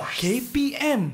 KPM.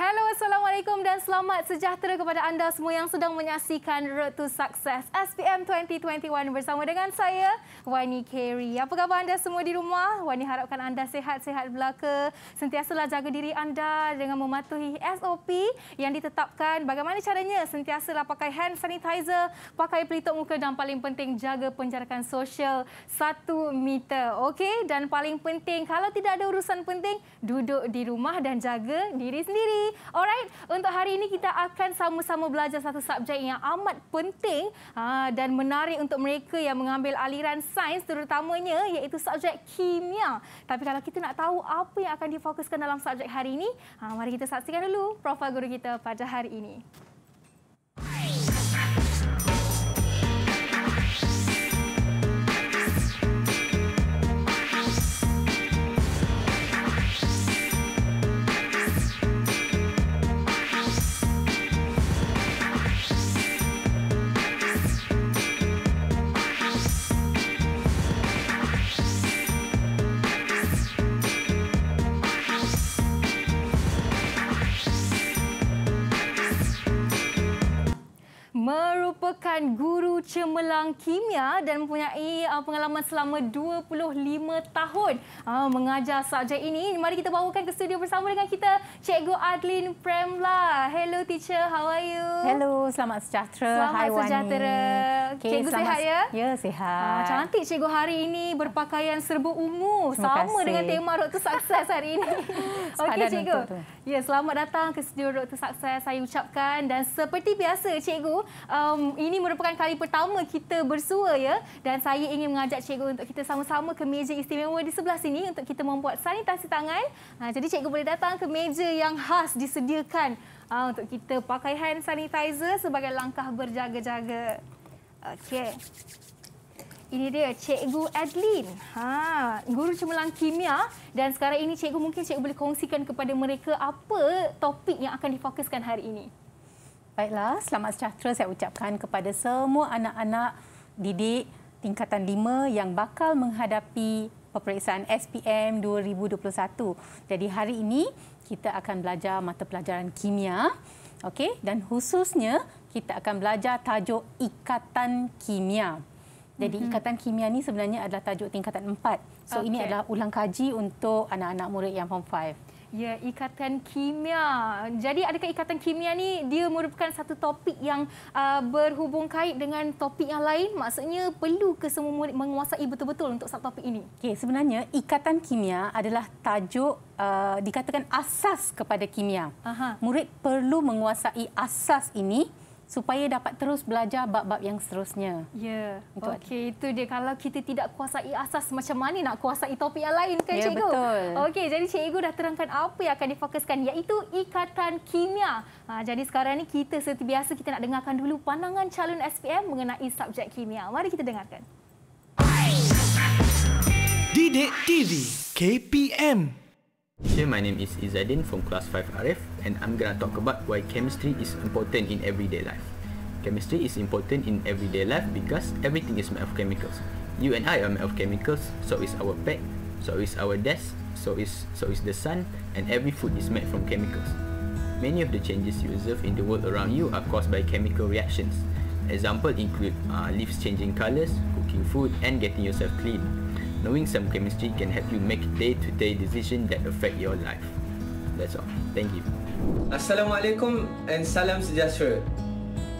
Hello, Assalamualaikum dan selamat sejahtera kepada anda semua yang sedang menyaksikan Road to Success SPM 2021 bersama dengan saya, Wani Kerry. Apa khabar anda semua di rumah? Wani harapkan anda sehat-sehat belaka. Sentiasalah jaga diri anda dengan mematuhi SOP yang ditetapkan. Bagaimana caranya? Sentiasalah pakai hand sanitizer, pakai pelitup muka dan paling penting jaga penjarakan sosial satu meter. Okay Dan paling penting, kalau tidak ada urusan penting, duduk di rumah dan jaga diri sendiri. Alright, untuk hari ini kita akan sama-sama belajar satu subjek yang amat penting ha, dan menarik untuk mereka yang mengambil aliran sains terutamanya iaitu subjek kimia. Tapi kalau kita nak tahu apa yang akan difokuskan dalam subjek hari ini, ha, mari kita saksikan dulu profil guru kita pada hari ini. merupakan guru cemerlang kimia dan mempunyai uh, pengalaman selama 25 tahun uh, mengajar subjek ini. Mari kita bawakan ke studio bersama dengan kita Cikgu Adlin Premla. Hello teacher, how are you? Hello, selamat sejahtera. Selamat Hi, sejahtera. Okay, cikgu sihat ya? Ya, sihat. Ah, cantik cikgu hari ini berpakaian serba ungu. Terima sama kasih. dengan tema Road to Success hari ini. Okey cikgu. Ya, selamat datang ke studio Road to Success. Saya ucapkan dan seperti biasa cikgu, um, ini merupakan kali pertama kita bersua ya dan saya ingin mengajak cikgu untuk kita sama-sama ke meja istimewa di sebelah sini untuk kita membuat sanitasi tangan. Ha, jadi cikgu boleh datang ke meja yang khas disediakan ha, untuk kita pakai hand sanitizer sebagai langkah berjaga-jaga. Okey. Ini dia Cikgu Adlin. Ha, guru cemerlang kimia dan sekarang ini cikgu mungkin cikgu boleh kongsikan kepada mereka apa topik yang akan difokuskan hari ini baiklah selamat sejahtera saya ucapkan kepada semua anak-anak didik tingkatan 5 yang bakal menghadapi peperiksaan SPM 2021. Jadi hari ini kita akan belajar mata pelajaran kimia. Okey dan khususnya kita akan belajar tajuk ikatan kimia. Jadi mhm. ikatan kimia ni sebenarnya adalah tajuk tingkatan 4. So okay. ini adalah ulang kaji untuk anak-anak murid yang form 5. Ya, ikatan kimia. Jadi adakah ikatan kimia ni dia merupakan satu topik yang uh, berhubung kait dengan topik yang lain? Maksudnya perlu ke semua murid menguasai betul-betul untuk satu topik ini? Okey, sebenarnya ikatan kimia adalah tajuk uh, dikatakan asas kepada kimia. Aha. Murid perlu menguasai asas ini supaya dapat terus belajar bab-bab yang seterusnya. Ya. Okey, itu dia kalau kita tidak kuasai asas macam mana nak kuasai topik yang lain kan ya, cikgu? Betul. Okey, jadi cikgu dah terangkan apa yang akan difokuskan iaitu ikatan kimia. Ha, jadi sekarang ni kita seperti biasa kita nak dengarkan dulu pandangan calon SPM mengenai subjek kimia. Mari kita dengarkan. Didik TV KPM. Here my name is Izadin from class 5 Arif. and I'm gonna talk about why chemistry is important in everyday life. Chemistry is important in everyday life because everything is made of chemicals. You and I are made of chemicals, so is our pet, so is our desk, so is so is the sun, and every food is made from chemicals. Many of the changes you observe in the world around you are caused by chemical reactions. Examples include uh, leaves changing colors, cooking food, and getting yourself clean. Knowing some chemistry can help you make day-to-day decisions that affect your life. That's all. Thank you. Assalamualaikum alaikum and salam sejahtera.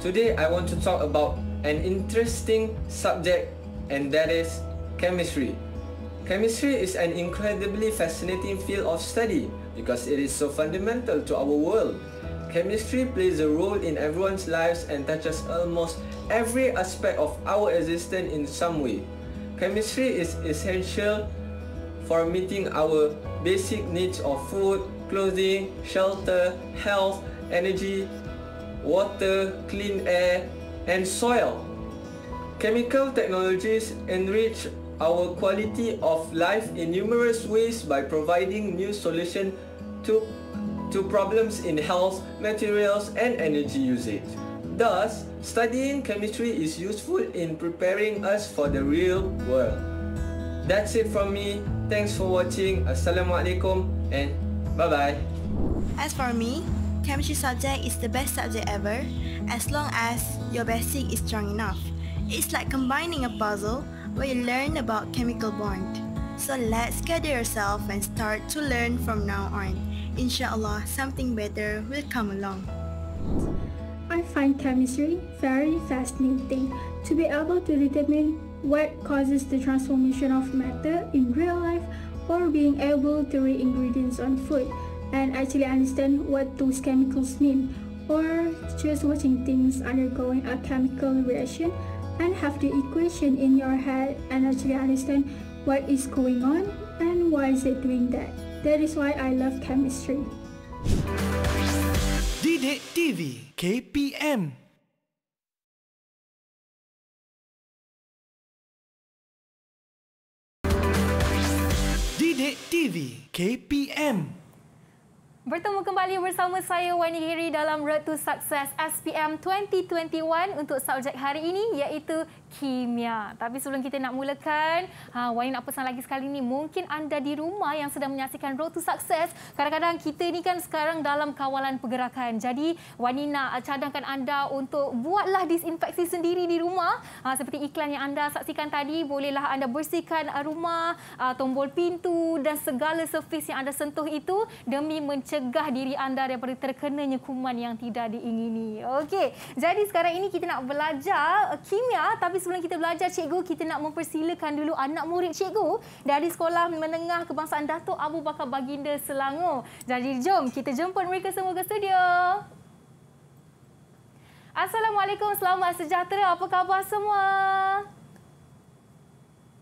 Today I want to talk about an interesting subject and that is chemistry. Chemistry is an incredibly fascinating field of study because it is so fundamental to our world. Chemistry plays a role in everyone's lives and touches almost every aspect of our existence in some way. Chemistry is essential for meeting our basic needs of food, clothing, shelter, health, energy, water, clean air, and soil. Chemical technologies enrich our quality of life in numerous ways by providing new solutions to, to problems in health, materials, and energy usage. Thus, studying chemistry is useful in preparing us for the real world. That's it from me. Thanks for watching. Assalamualaikum and Bye-bye. As for me, chemistry subject is the best subject ever as long as your basic is strong enough. It's like combining a puzzle where you learn about chemical bond. So let's gather yourself and start to learn from now on. Inshallah, something better will come along. I find chemistry very fascinating. To be able to determine what causes the transformation of matter in real life or being able to read ingredients on food and actually understand what those chemicals mean or just watching things undergoing a chemical reaction and have the equation in your head and actually understand what is going on and why is it doing that. That is why I love chemistry. Didik TV KPM Cerdik TV KPM Bertemu kembali bersama saya Wani Giri dalam Road to Success SPM 2021 untuk subjek hari ini iaitu kimia. Tapi sebelum kita nak mulakan, ha, Wani nak pesan lagi sekali ni. Mungkin anda di rumah yang sedang menyaksikan Road to Success, kadang-kadang kita ni kan sekarang dalam kawalan pergerakan. Jadi Wani nak uh, cadangkan anda untuk buatlah disinfeksi sendiri di rumah. Ha, seperti iklan yang anda saksikan tadi, bolehlah anda bersihkan uh, rumah, uh, tombol pintu dan segala servis yang anda sentuh itu demi mencegah cegah diri anda daripada terkenanya kuman yang tidak diingini. Okey. Jadi sekarang ini kita nak belajar eh, kimia tapi sebelum kita belajar cikgu kita nak mempersilakan dulu anak murid cikgu dari sekolah menengah kebangsaan Datuk Abu Bakar Baginda Selangor. Jadi jom kita jemput mereka semua ke studio. Assalamualaikum, selamat sejahtera. Apa khabar semua?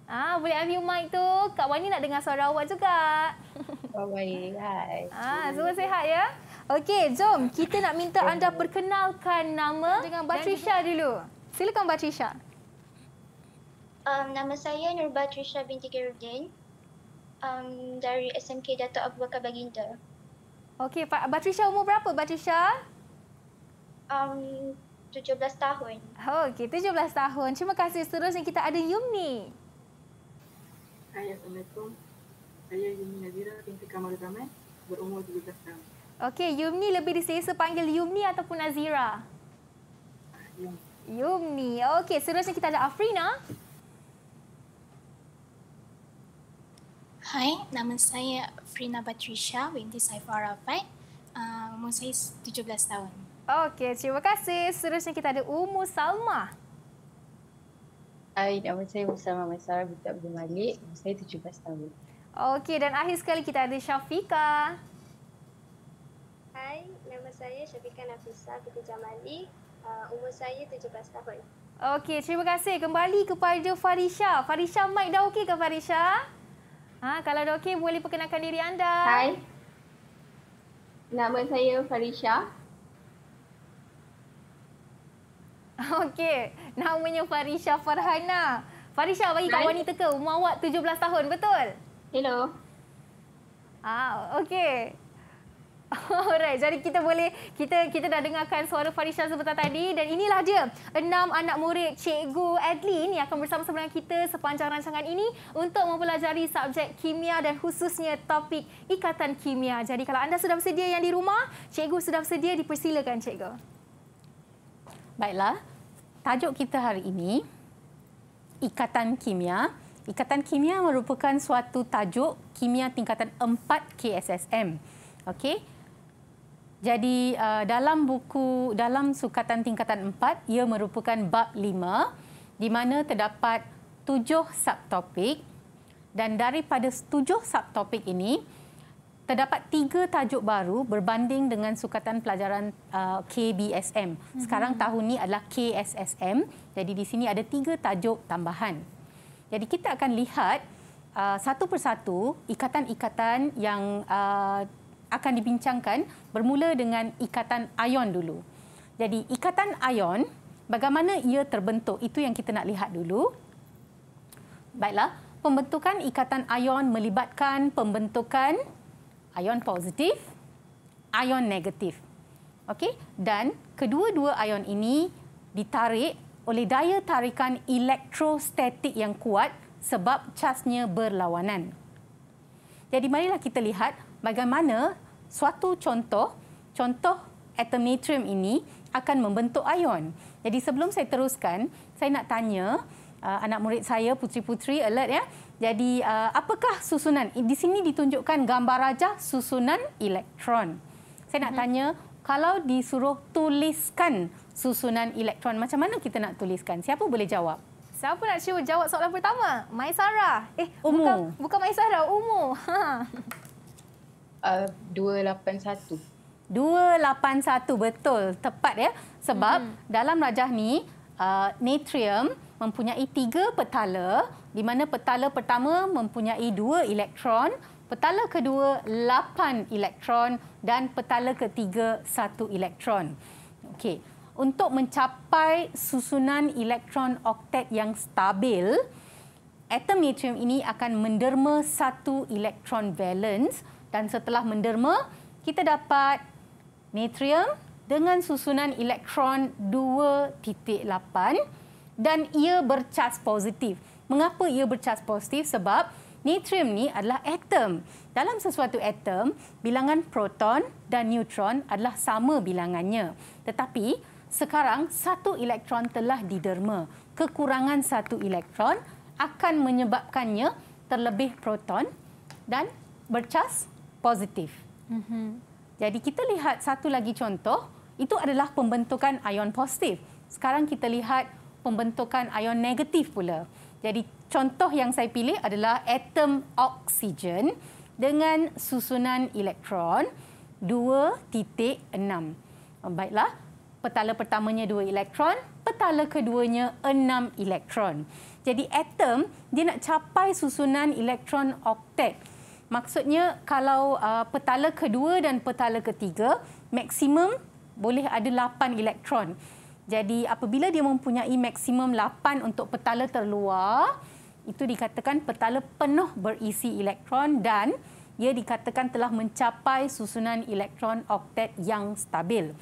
Ah, boleh ambil mic tu. Kak Wani nak dengar suara awak juga. Oh, baik, hai. Ah, semua sehat ya? Okey, jom kita nak minta anda perkenalkan nama dengan Batrisha dulu. Silakan Batrisha. Um, nama saya Nur Batrisha binti Gerudin. Um, dari SMK Datuk Abu Bakar Baginda. Okey, Pak Batrisha umur berapa Batrisha? Um, 17 tahun. Oh, Okey, 17 tahun. Terima kasih seterusnya kita ada Yumni. Assalamualaikum. Saya Yumni Nazira binti Kamal Zaman berumur 17 tahun. Okey, Yumni lebih disesa panggil Yumni ataupun Nazira? Yumni. Yumni. Okey, seterusnya kita ada Afrina. Hai, nama saya Afrina Patricia binti Saifah Rafat. Uh, ah, umur saya 17 tahun. Okey, terima kasih. Seterusnya kita ada Umu Salma. Hai, nama saya Umu Salma Masara binti Abdul Malik. Umur saya 17 tahun. Okey, dan akhir sekali kita ada Syafika. Hai, nama saya Syafika Nafisa Kuti Jamali. Uh, umur saya 17 tahun. Okey, terima kasih. Kembali kepada Farisha. Farisha, mic dah okey ke Farisha? Ha, kalau dah okey, boleh perkenalkan diri anda. Hai. Nama saya Farisha. Okey, namanya Farisha Farhana. Farisha bagi kat wanita ke? Umur awak 17 tahun, betul? Hello. Ah, okey. Alright, jadi kita boleh kita kita dah dengarkan suara Farisha sebentar tadi dan inilah dia enam anak murid Cikgu Adlin, yang akan bersama-sama dengan kita sepanjang rancangan ini untuk mempelajari subjek kimia dan khususnya topik ikatan kimia. Jadi kalau anda sudah bersedia yang di rumah, Cikgu sudah bersedia dipersilakan Cikgu. Baiklah, tajuk kita hari ini ikatan kimia Ikatan Kimia merupakan suatu tajuk kimia tingkatan 4 KSSM. Okey. Jadi uh, dalam buku dalam sukatan tingkatan 4 ia merupakan bab 5 di mana terdapat tujuh subtopik dan daripada tujuh subtopik ini terdapat tiga tajuk baru berbanding dengan sukatan pelajaran uh, KBSM. Sekarang mm-hmm. tahun ini adalah KSSM. Jadi di sini ada tiga tajuk tambahan. Jadi kita akan lihat uh, satu persatu ikatan-ikatan yang uh, akan dibincangkan bermula dengan ikatan ion dulu. Jadi ikatan ion bagaimana ia terbentuk itu yang kita nak lihat dulu. Baiklah, pembentukan ikatan ion melibatkan pembentukan ion positif, ion negatif. Okey, dan kedua-dua ion ini ditarik oleh daya tarikan elektrostatik yang kuat sebab casnya berlawanan. Jadi marilah kita lihat bagaimana suatu contoh, contoh atom natrium ini akan membentuk ion. Jadi sebelum saya teruskan, saya nak tanya uh, anak murid saya, putri-putri alert ya. Jadi uh, apakah susunan? Di sini ditunjukkan gambar raja susunan elektron. Saya nak mhm. tanya, kalau disuruh tuliskan susunan elektron. Macam mana kita nak tuliskan? Siapa boleh jawab? Siapa nak cuba jawab soalan pertama? Maisara. Eh, Umu. bukan, bukan Maisara. Umu. Ha. Uh, 281. 281, betul. Tepat ya. Sebab hmm. dalam rajah ni, uh, natrium mempunyai tiga petala di mana petala pertama mempunyai dua elektron, petala kedua lapan elektron dan petala ketiga satu elektron. Okey, untuk mencapai susunan elektron oktet yang stabil, atom natrium ini akan menderma satu elektron valence dan setelah menderma, kita dapat natrium dengan susunan elektron 2.8 dan ia bercas positif. Mengapa ia bercas positif? Sebab natrium ni adalah atom. Dalam sesuatu atom, bilangan proton dan neutron adalah sama bilangannya. Tetapi sekarang satu elektron telah diderma. Kekurangan satu elektron akan menyebabkannya terlebih proton dan bercas positif. Mm-hmm. Jadi kita lihat satu lagi contoh. Itu adalah pembentukan ion positif. Sekarang kita lihat pembentukan ion negatif pula. Jadi contoh yang saya pilih adalah atom oksigen dengan susunan elektron 2.6. Baiklah petala pertamanya dua elektron, petala keduanya enam elektron. Jadi atom dia nak capai susunan elektron oktet. Maksudnya kalau uh, petala kedua dan petala ketiga maksimum boleh ada lapan elektron. Jadi apabila dia mempunyai maksimum lapan untuk petala terluar, itu dikatakan petala penuh berisi elektron dan ia dikatakan telah mencapai susunan elektron oktet yang stabil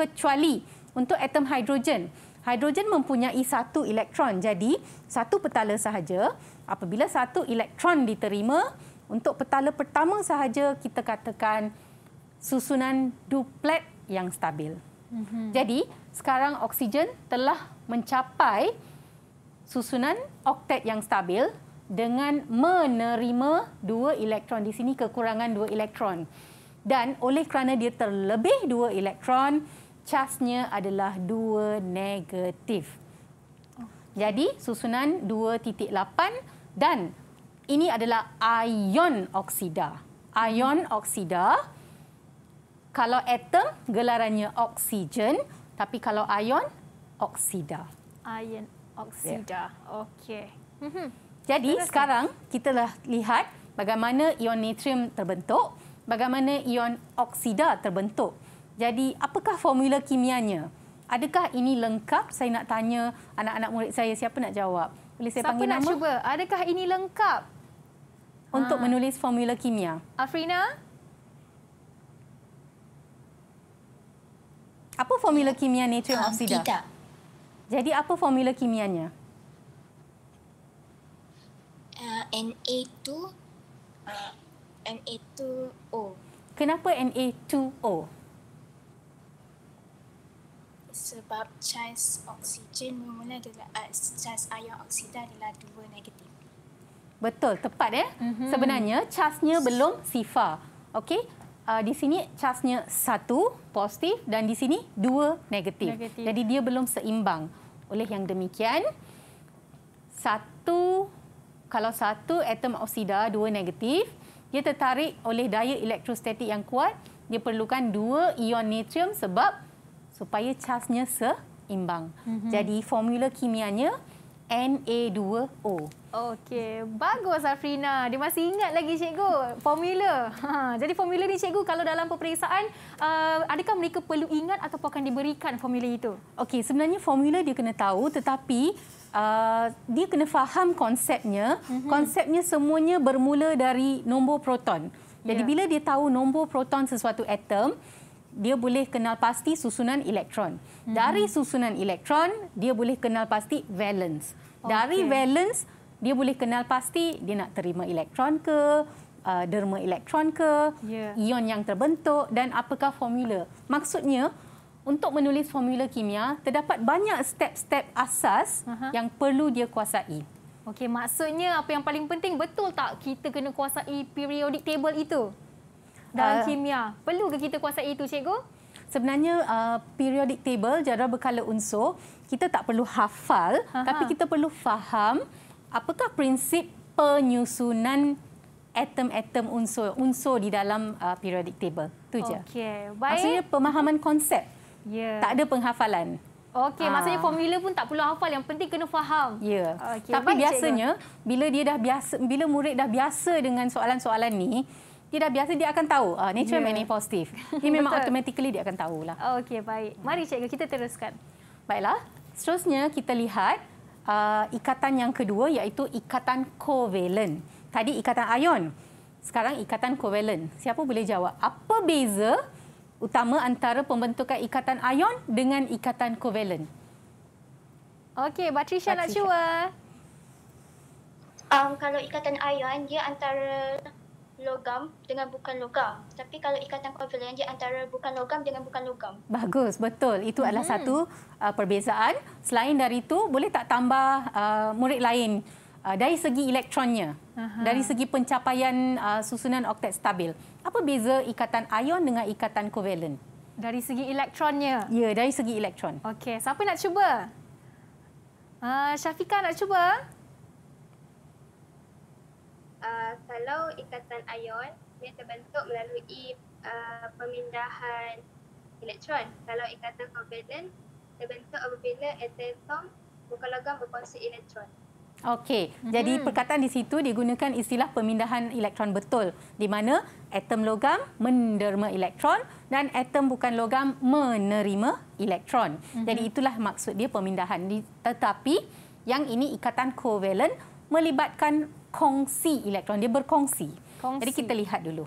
kecuali untuk atom hidrogen. Hidrogen mempunyai satu elektron. Jadi, satu petala sahaja. Apabila satu elektron diterima, untuk petala pertama sahaja kita katakan susunan duplet yang stabil. Mhm. Jadi, sekarang oksigen telah mencapai susunan oktet yang stabil dengan menerima dua elektron di sini kekurangan dua elektron. Dan oleh kerana dia terlebih dua elektron, casnya adalah dua negatif. Jadi susunan 2.8 dan ini adalah ion oksida. Ion oksida kalau atom gelarannya oksigen tapi kalau ion oksida. Ion oksida. Yeah. Okey. Mhm. Jadi Terus. sekarang kita dah lihat bagaimana ion natrium terbentuk, bagaimana ion oksida terbentuk. Jadi apakah formula kimianya? Adakah ini lengkap? Saya nak tanya anak-anak murid saya siapa nak jawab? Boleh saya siapa panggil nak cuba? Adakah ini lengkap untuk ha. menulis formula kimia? Afrina? Apa formula kimia natrium ah, oksida? Um, tidak. Jadi apa formula kimianya? Uh, ah, Na2 uh, Na2O. Kenapa Na2O? sebab cas oksigen mula-mula adalah uh, ion oksida adalah dua negatif. Betul, tepat ya. Mm-hmm. Sebenarnya casnya belum sifar. Okey. Uh, ah, di sini casnya satu positif dan di sini dua negatif. negatif. Jadi dia belum seimbang. Oleh yang demikian, satu kalau satu atom oksida dua negatif, dia tertarik oleh daya elektrostatik yang kuat, dia perlukan dua ion natrium sebab supaya casnya seimbang. Mm -hmm. Jadi formula kimianya Na2O. Okey, bagus Afrina. Dia masih ingat lagi cikgu formula. Ha, jadi formula ni cikgu kalau dalam peperiksaan uh, adakah mereka perlu ingat ataupun akan diberikan formula itu? Okey, sebenarnya formula dia kena tahu tetapi uh, dia kena faham konsepnya. Mm -hmm. Konsepnya semuanya bermula dari nombor proton. Jadi yeah. bila dia tahu nombor proton sesuatu atom, dia boleh kenal pasti susunan elektron. Dari mhm. susunan elektron, dia boleh kenal pasti valence. Dari valence, dia boleh kenal pasti dia nak terima elektron ke, uh, derma elektron ke, yeah. ion yang terbentuk dan apakah formula. Maksudnya, untuk menulis formula kimia, terdapat banyak step-step asas uh-huh. yang perlu dia kuasai. Okey, maksudnya apa yang paling penting betul tak kita kena kuasai periodic table itu? dalam uh, kimia. Perlu ke kita kuasai itu, cikgu? Sebenarnya uh, periodic table jadual berkala unsur, kita tak perlu hafal Aha. tapi kita perlu faham apakah prinsip penyusunan atom-atom unsur-unsur di dalam uh, periodic table. tu je. Okey. Baik. Maksudnya pemahaman konsep. Ya. Yeah. Tak ada penghafalan. Okey, ha. maksudnya ah. formula pun tak perlu hafal, yang penting kena faham. Ya. Yeah. Okay. Tapi Baik, biasanya cikgu. bila dia dah biasa bila murid dah biasa dengan soalan-soalan ni, dia dah biasa dia akan tahu uh, nature yeah. magnet positive. Dia memang automatically dia akan tahu tahulah. Oh, Okey baik. Mari cikgu kita teruskan. Baiklah. Seterusnya kita lihat uh, ikatan yang kedua iaitu ikatan covalent. Tadi ikatan ion. Sekarang ikatan covalent. Siapa boleh jawab apa beza utama antara pembentukan ikatan ion dengan ikatan covalent? Okey, Patricia nak cuba. Um, kalau ikatan ion dia antara logam dengan bukan logam. Tapi kalau ikatan kovalen dia antara bukan logam dengan bukan logam. Bagus, betul. Itu adalah hmm. satu uh, perbezaan. Selain dari itu, boleh tak tambah uh, murid lain uh, dari segi elektronnya? Aha. Dari segi pencapaian uh, susunan oktet stabil. Apa beza ikatan ion dengan ikatan kovalen? Dari segi elektronnya? Ya, dari segi elektron. Okey, siapa nak cuba? Uh, Syafiqah nak cuba? uh, kalau ikatan ion dia terbentuk melalui uh, pemindahan elektron. Kalau ikatan covalent terbentuk apabila atom buka logam berkongsi elektron. Okey, jadi hmm. perkataan di situ digunakan istilah pemindahan elektron betul di mana atom logam menderma elektron dan atom bukan logam menerima elektron. Hmm. Jadi itulah maksud dia pemindahan. Tetapi yang ini ikatan kovalen melibatkan kongsi elektron. Dia berkongsi. Kongsi. Jadi kita lihat dulu.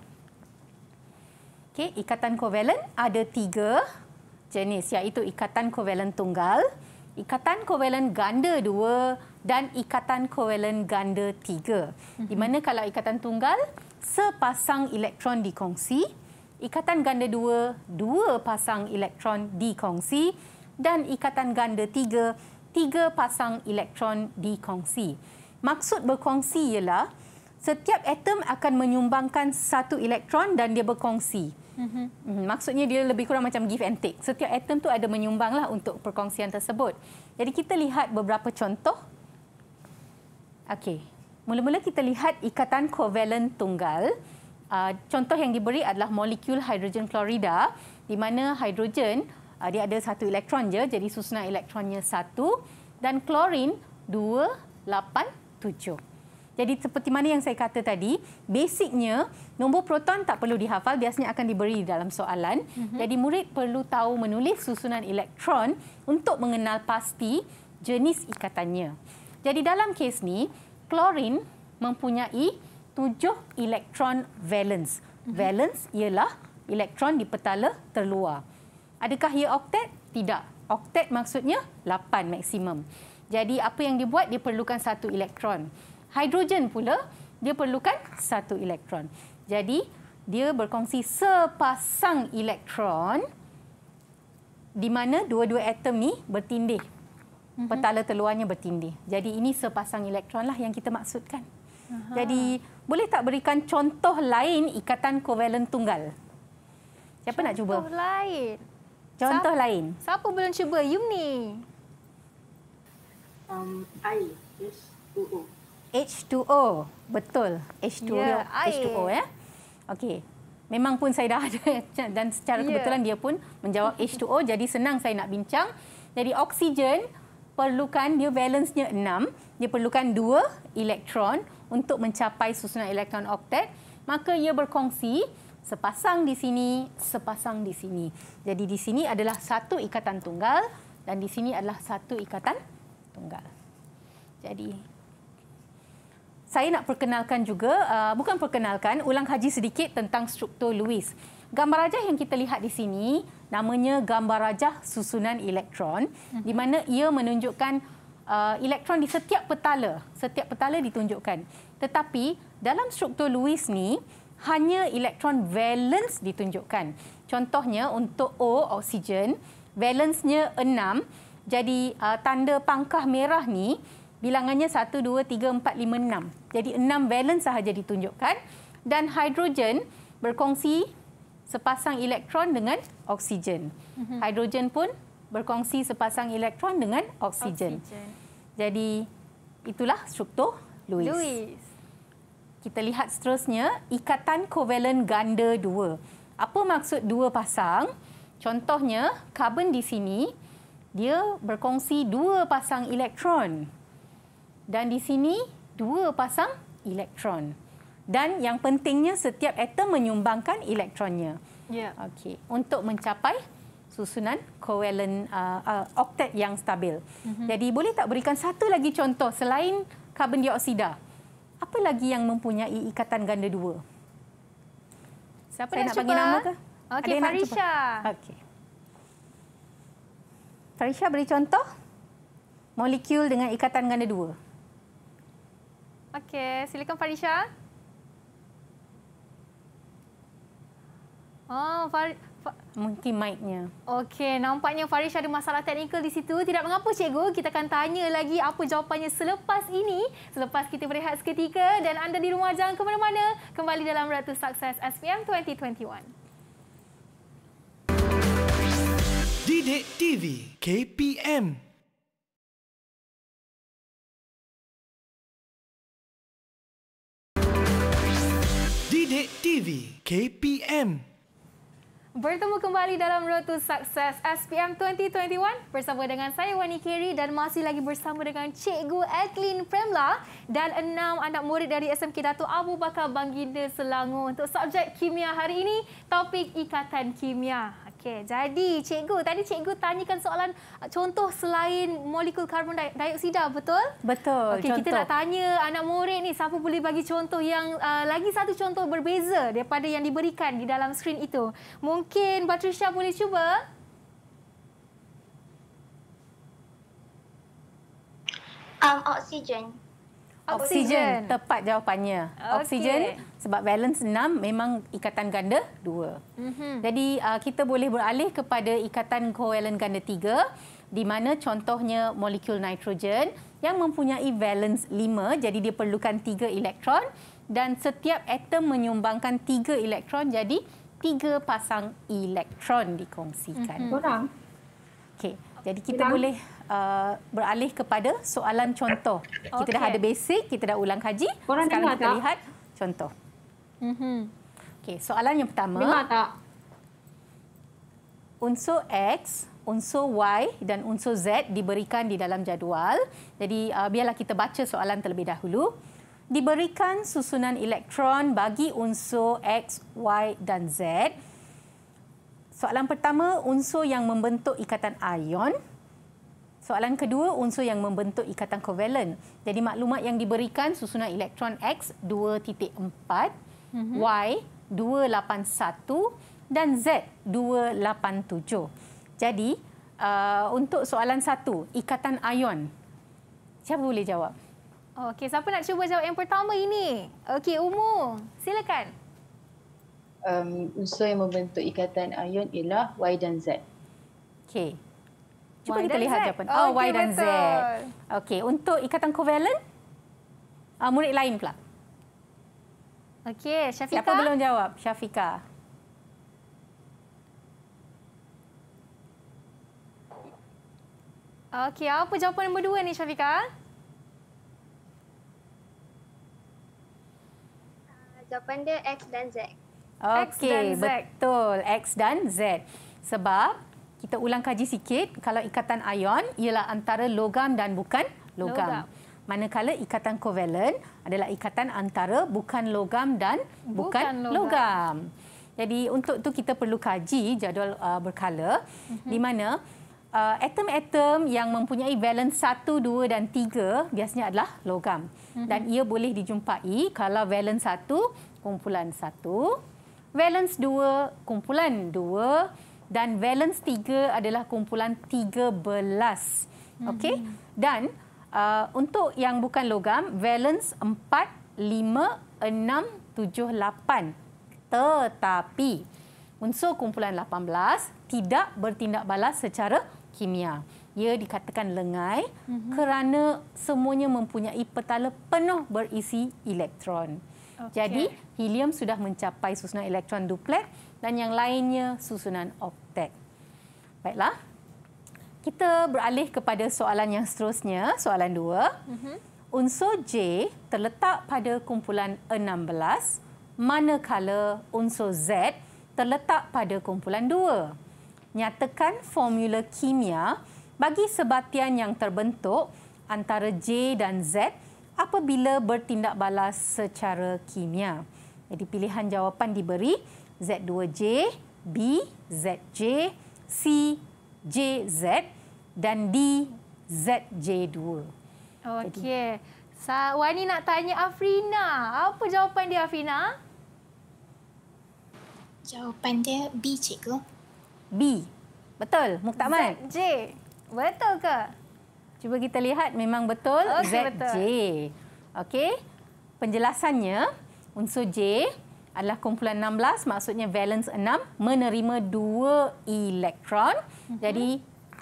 Okay, ikatan kovalen ada tiga jenis iaitu ikatan kovalen tunggal, ikatan kovalen ganda dua dan ikatan kovalen ganda tiga. Di mhm. mana kalau ikatan tunggal, sepasang elektron dikongsi. Ikatan ganda dua, dua pasang elektron dikongsi. Dan ikatan ganda tiga, tiga pasang elektron dikongsi. Maksud berkongsi ialah setiap atom akan menyumbangkan satu elektron dan dia berkongsi. Mm-hmm. Maksudnya dia lebih kurang macam give and take. Setiap atom tu ada menyumbang lah untuk perkongsian tersebut. Jadi kita lihat beberapa contoh. Okey. Mula-mula kita lihat ikatan kovalen tunggal. Uh, contoh yang diberi adalah molekul hidrogen klorida di mana hidrogen uh, dia ada satu elektron je jadi susunan elektronnya satu dan klorin dua lapan tujuh. Jadi seperti mana yang saya kata tadi, basicnya nombor proton tak perlu dihafal, biasanya akan diberi dalam soalan. Mm -hmm. Jadi murid perlu tahu menulis susunan elektron untuk mengenal pasti jenis ikatannya. Jadi dalam kes ni, klorin mempunyai tujuh elektron valence. Mm -hmm. Valence ialah elektron di petala terluar. Adakah ia oktet? Tidak. Oktet maksudnya lapan maksimum. Jadi apa yang dia buat? Dia perlukan satu elektron. Hidrogen pula, dia perlukan satu elektron. Jadi dia berkongsi sepasang elektron di mana dua-dua atom ni bertindih. Mhm. Petala teluannya bertindih. Jadi ini sepasang elektron lah yang kita maksudkan. Aha. Jadi boleh tak berikan contoh lain ikatan kovalen tunggal? Siapa contoh nak cuba? Contoh lain. Contoh siapa, lain. Siapa belum cuba? Yum ni um, air. H2O. H2O. Betul. H2O. Yeah, H2O, ya. Yeah? Ya? Okey. Memang pun saya dah ada dan secara ya. kebetulan dia pun menjawab H2O. Jadi senang saya nak bincang. Jadi oksigen perlukan, dia valence-nya 6. Dia perlukan 2 elektron untuk mencapai susunan elektron oktet. Maka ia berkongsi sepasang di sini, sepasang di sini. Jadi di sini adalah satu ikatan tunggal dan di sini adalah satu ikatan tunggal. Jadi saya nak perkenalkan juga uh, bukan perkenalkan ulang kaji sedikit tentang struktur Lewis. Gambar rajah yang kita lihat di sini namanya gambar rajah susunan elektron mhm. di mana ia menunjukkan uh, elektron di setiap petala, setiap petala ditunjukkan. Tetapi dalam struktur Lewis ni hanya elektron valence ditunjukkan. Contohnya untuk O oksigen, valence-nya jadi uh, tanda pangkah merah ni bilangannya 1 2 3 4 5 6. Jadi 6 valens sahaja ditunjukkan dan hidrogen berkongsi sepasang elektron dengan oksigen. Mhm. Hidrogen pun berkongsi sepasang elektron dengan oksigen. oksigen. Jadi itulah struktur Lewis. Lewis. Kita lihat seterusnya ikatan kovalen ganda dua. Apa maksud dua pasang? Contohnya karbon di sini dia berkongsi dua pasang elektron. Dan di sini, dua pasang elektron. Dan yang pentingnya, setiap atom menyumbangkan elektronnya. Yeah. Okay. Untuk mencapai susunan kovalen uh, uh, octet yang stabil. Mm -hmm. Jadi, boleh tak berikan satu lagi contoh selain karbon dioksida? Apa lagi yang mempunyai ikatan ganda dua? Siapa Saya nak cuba? bagi nama ke? Okey, Farisha. Okey. Farisha beri contoh molekul dengan ikatan ganda dua. Okey, silakan Farisha. Oh, Far mungkin mic-nya. Okey, nampaknya Farisha ada masalah teknikal di situ. Tidak mengapa cikgu, kita akan tanya lagi apa jawapannya selepas ini, selepas kita berehat seketika dan anda di rumah jangan ke mana-mana. Kembali dalam Ratu Sukses SPM 2021. Didik TV. KPM. Didik TV KPM. Bertemu kembali dalam Road to Success SPM 2021 bersama dengan saya Wani Kiri dan masih lagi bersama dengan Cikgu Adeline Premla dan enam anak murid dari SMK Datuk Abu Bakar Bangginda Selangor untuk subjek kimia hari ini, topik ikatan kimia. Okey, jadi cikgu tadi cikgu tanyakan soalan uh, contoh selain molekul karbon dioksida, betul? Betul. Okey, kita nak tanya anak murid ni siapa boleh bagi contoh yang uh, lagi satu contoh berbeza daripada yang diberikan di dalam skrin itu. Mungkin Patricia boleh cuba? Um, oksigen. oksigen. Oksigen, tepat jawapannya. Okay. Oksigen sebab valence enam memang ikatan ganda dua. Mm-hmm. Jadi uh, kita boleh beralih kepada ikatan kovalen ganda tiga, di mana contohnya molekul nitrogen yang mempunyai valence lima. jadi dia perlukan tiga elektron dan setiap atom menyumbangkan tiga elektron jadi tiga pasang elektron dikongsikan. Mhm. Kurang. Mm-hmm. Okey. Jadi kita Bilang. boleh Uh, beralih kepada soalan contoh. Okay. Kita dah ada basic, kita dah ulang kaji. Korang Sekarang kita tak? lihat contoh. Mm-hmm. Okey, soalan yang pertama. Dengar tak? Unsur X, unsur Y dan unsur Z diberikan di dalam jadual. Jadi uh, biarlah kita baca soalan terlebih dahulu. Diberikan susunan elektron bagi unsur X, Y dan Z. Soalan pertama, unsur yang membentuk ikatan ion. Soalan kedua, unsur yang membentuk ikatan kovalen. Jadi maklumat yang diberikan susunan elektron X 2.4. Mm-hmm. Y281 dan Z287. Jadi, uh, untuk soalan satu, ikatan ion. Siapa boleh jawab? Okey, siapa nak cuba jawab yang pertama ini? Okey, Umu, silakan. Um, unsur yang membentuk ikatan ion ialah Y dan Z. Okey. Cuba y kita lihat Z. jawapan. Oh, okay, Y dan betul. Z. Okey, untuk ikatan kovalen Uh, ah, murid lain pula. Okey, Syafika. Siapa belum jawab? Syafika. Okey, apa jawapan nombor dua ni Syafika? Ah, jawapan dia X dan Z. Okey, betul. X dan Z. Sebab kita ulang kaji sikit, kalau ikatan ion ialah antara logam dan bukan logam. logam manakala ikatan kovalen adalah ikatan antara bukan logam dan bukan, bukan logam. logam. Jadi untuk tu kita perlu kaji jadual uh, berkala mm-hmm. di mana uh, atom-atom uh, yang mempunyai valens 1, 2 dan 3 biasanya adalah logam mm-hmm. dan ia boleh dijumpai kalau valens 1 kumpulan 1, valens 2 kumpulan 2 dan valens 3 adalah kumpulan 13. Mm-hmm. Okey? Dan Uh, untuk yang bukan logam, valence 4, 5, 6, 7, 8. Tetapi unsur kumpulan 18 tidak bertindak balas secara kimia. Ia dikatakan lengai mm -hmm. kerana semuanya mempunyai petala penuh berisi elektron. Okay. Jadi helium sudah mencapai susunan elektron duplet dan yang lainnya susunan oktek. Baiklah, kita beralih kepada soalan yang seterusnya, soalan dua. Mhm. Unsur J terletak pada kumpulan 16, manakala unsur Z terletak pada kumpulan 2. Nyatakan formula kimia bagi sebatian yang terbentuk antara J dan Z apabila bertindak balas secara kimia. Jadi pilihan jawapan diberi Z2J, B, ZJ, C, JZ dan DZJ2. Okey. Sa Wani nak tanya Afrina. Apa jawapan dia Afrina? Jawapan dia B cikgu. B. Betul, Muktamad. ZJ. Betul ke? Cuba kita lihat memang betul okay, ZJ. Okey. Penjelasannya unsur J adalah kumpulan 16 maksudnya valence 6 menerima dua elektron uh-huh. Mhm. jadi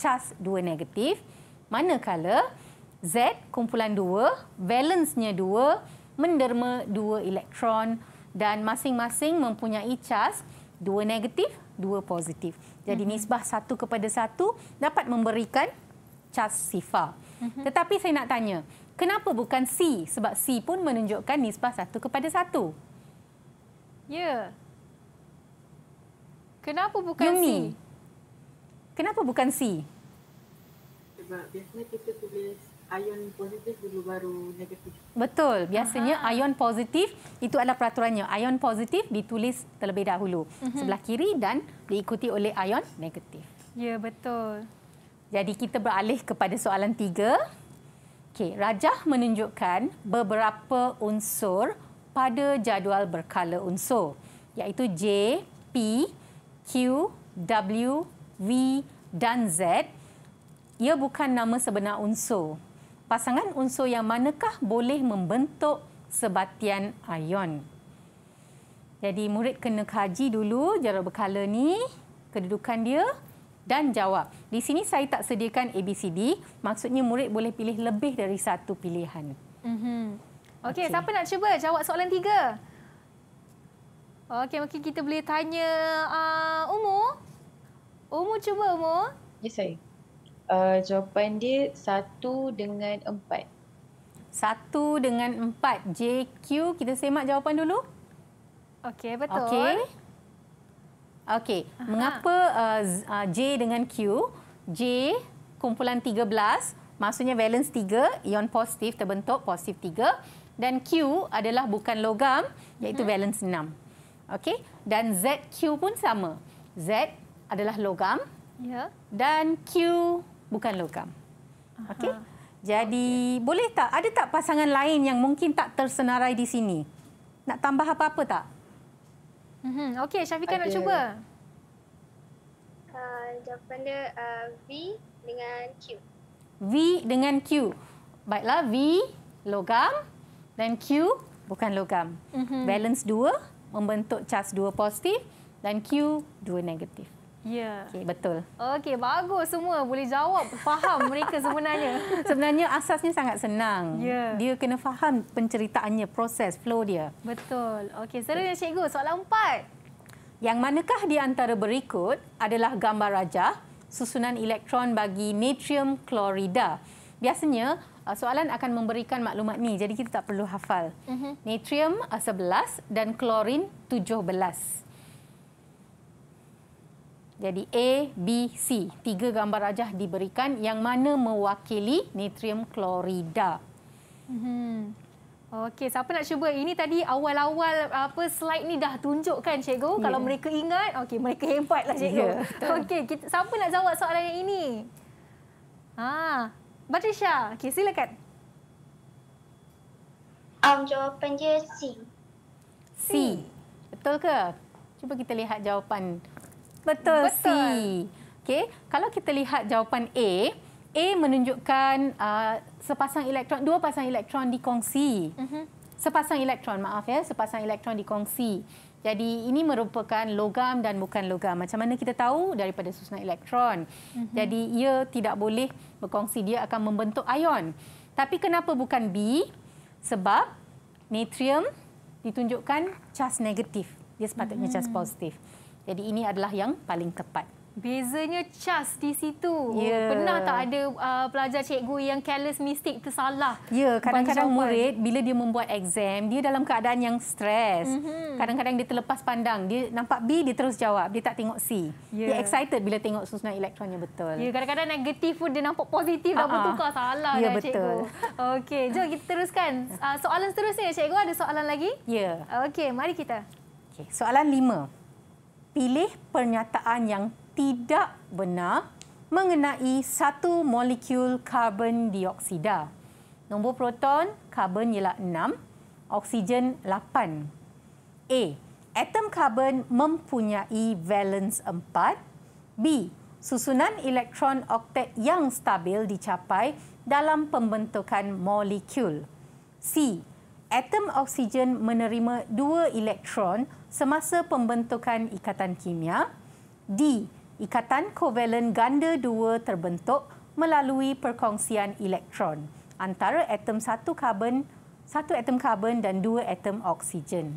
cas dua negatif manakala Z kumpulan 2 valence-nya 2 menderma dua elektron dan masing-masing mempunyai cas dua negatif dua positif jadi uh-huh. nisbah satu kepada satu dapat memberikan cas sifar uh-huh. Mhm. tetapi saya nak tanya Kenapa bukan C? Sebab C pun menunjukkan nisbah satu kepada satu. Ya. Kenapa bukan Yumi. C? Kenapa bukan C? Sebab biasanya kita tulis ion positif dulu baru negatif. Betul. Biasanya Aha. ion positif itu adalah peraturannya. Ion positif ditulis terlebih dahulu. Mm-hmm. Sebelah kiri dan diikuti oleh ion negatif. Ya, betul. Jadi kita beralih kepada soalan tiga. Okay, Rajah menunjukkan beberapa unsur pada jadual berkala unsur iaitu J, P, Q, W, V dan Z. Ia bukan nama sebenar unsur. Pasangan unsur yang manakah boleh membentuk sebatian ion? Jadi murid kena kaji dulu jadual berkala ni, kedudukan dia dan jawab. Di sini saya tak sediakan ABCD, maksudnya murid boleh pilih lebih dari satu pilihan. Mm-hmm. Okey, okay. siapa nak cuba jawab soalan tiga? Okey, mungkin kita boleh tanya uh, Umu Umur cuba, Umur. Ya, yes, saya. Uh, jawapan dia satu dengan empat. Satu dengan empat. JQ, kita semak jawapan dulu. Okey, betul. Okey. Okey, mengapa uh, uh, J dengan Q? J, kumpulan tiga belas, maksudnya valence tiga, ion positif terbentuk, positif tiga dan Q adalah bukan logam iaitu hmm. valence 6. Okey dan ZQ pun sama. Z adalah logam. Ya. Dan Q bukan logam. Okey. Jadi okay. boleh tak ada tak pasangan lain yang mungkin tak tersenarai di sini? Nak tambah apa-apa tak? Mhm. Okey, Syafiqah okay. nak cuba. Uh, jawapan dia uh, V dengan Q. V dengan Q. Baiklah V logam dan Q bukan logam. Mm -hmm. Balance dua membentuk cas dua positif dan Q dua negatif. Ya. Yeah. Okay, betul. Okey, bagus semua. Boleh jawab, faham mereka sebenarnya. sebenarnya asasnya sangat senang. Yeah. Dia kena faham penceritaannya, proses, flow dia. Betul. Okey, seronoknya cikgu. Soalan empat. Yang manakah di antara berikut adalah gambar rajah susunan elektron bagi natrium klorida? Biasanya, Uh, soalan akan memberikan maklumat ni. Jadi kita tak perlu hafal. Uh-huh. Natrium 11 uh, dan klorin 17. Jadi A, B, C. Tiga gambar rajah diberikan yang mana mewakili natrium klorida. Uh-huh. Okey, siapa nak cuba? Ini tadi awal-awal apa slide ni dah tunjukkan cikgu. Yeah. Kalau mereka ingat, okey mereka hebatlah cikgu. Yeah, okey, siapa nak jawab soalan yang ini? Ha, Batisha, okay, silakan. Um, jawapan dia C. C. Betul ke? Cuba kita lihat jawapan. Betul, Betul. C. okay. kalau kita lihat jawapan A, A menunjukkan uh, sepasang elektron, dua pasang elektron dikongsi. Uh mhm. -huh. Sepasang elektron, maaf ya, sepasang elektron dikongsi. Jadi ini merupakan logam dan bukan logam. Macam mana kita tahu daripada susunan elektron. Mm-hmm. Jadi ia tidak boleh berkongsi dia akan membentuk ion. Tapi kenapa bukan B? Sebab natrium ditunjukkan cas negatif. Dia sepatutnya cas mm-hmm. positif. Jadi ini adalah yang paling tepat. Bezanya cas di situ. Yeah. pernah tak ada uh, pelajar cikgu yang careless mistake tersalah? Ya, yeah, kadang-kadang murid bila dia membuat exam, dia dalam keadaan yang stres. Mm-hmm. Kadang-kadang dia terlepas pandang. Dia nampak B, dia terus jawab. Dia tak tengok C. Yeah. Dia ya. excited bila tengok susunan elektronnya betul. Ya, yeah, kadang-kadang negatif pun dia nampak positif uh-huh. dah bertukar salah yeah, dah betul. cikgu. Okey, jom kita teruskan. Uh, soalan seterusnya cikgu, ada soalan lagi? Ya. Yeah. Okey, mari kita. Okay. Soalan lima. Pilih pernyataan yang tidak benar mengenai satu molekul karbon dioksida. Nombor proton, karbon ialah 6, oksigen 8. A. Atom karbon mempunyai valence 4. B. Susunan elektron oktet yang stabil dicapai dalam pembentukan molekul. C. Atom oksigen menerima dua elektron semasa pembentukan ikatan kimia. D ikatan kovalen ganda dua terbentuk melalui perkongsian elektron antara atom satu karbon, satu atom karbon dan dua atom oksigen.